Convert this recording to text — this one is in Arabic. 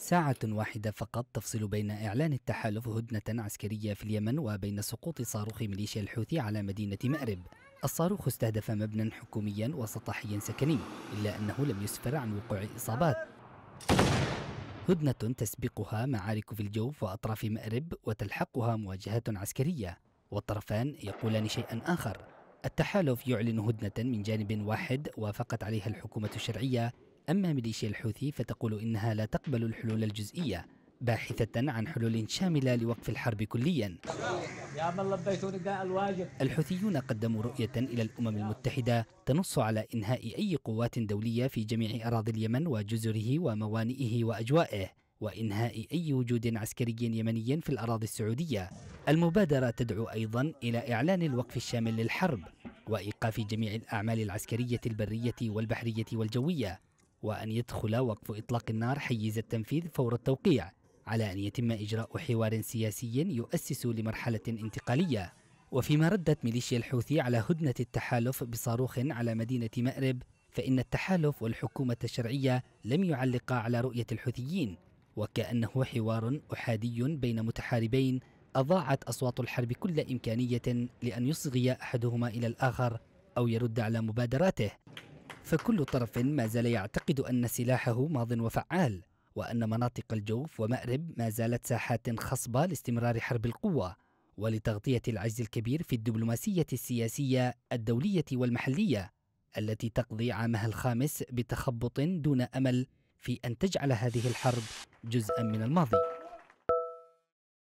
ساعة واحدة فقط تفصل بين إعلان التحالف هدنة عسكرية في اليمن وبين سقوط صاروخ ميليشيا الحوثي على مدينة مأرب الصاروخ استهدف مبنى حكوميا وسطحيا سكني إلا أنه لم يسفر عن وقوع إصابات هدنة تسبقها معارك في الجوف وأطراف مأرب وتلحقها مواجهات عسكرية والطرفان يقولان شيئا آخر التحالف يعلن هدنة من جانب واحد وافقت عليها الحكومة الشرعية أما ميليشيا الحوثي فتقول إنها لا تقبل الحلول الجزئية باحثة عن حلول شاملة لوقف الحرب كليا الحوثيون قدموا رؤية إلى الأمم المتحدة تنص على إنهاء أي قوات دولية في جميع أراضي اليمن وجزره وموانئه وأجوائه وإنهاء أي وجود عسكري يمني في الأراضي السعودية المبادرة تدعو أيضا إلى إعلان الوقف الشامل للحرب وإيقاف جميع الأعمال العسكرية البرية والبحرية والجوية وأن يدخل وقف إطلاق النار حيز التنفيذ فور التوقيع على أن يتم إجراء حوار سياسي يؤسس لمرحلة انتقالية وفيما ردت ميليشيا الحوثي على هدنة التحالف بصاروخ على مدينة مأرب فإن التحالف والحكومة الشرعية لم يعلقا على رؤية الحوثيين وكأنه حوار أحادي بين متحاربين أضاعت أصوات الحرب كل إمكانية لأن يصغي أحدهما إلى الآخر أو يرد على مبادراته فكل طرف ما زال يعتقد أن سلاحه ماض وفعال وأن مناطق الجوف ومأرب ما زالت ساحات خصبة لاستمرار حرب القوة ولتغطية العجز الكبير في الدبلوماسية السياسية الدولية والمحلية التي تقضي عامها الخامس بتخبط دون أمل في أن تجعل هذه الحرب جزءا من الماضي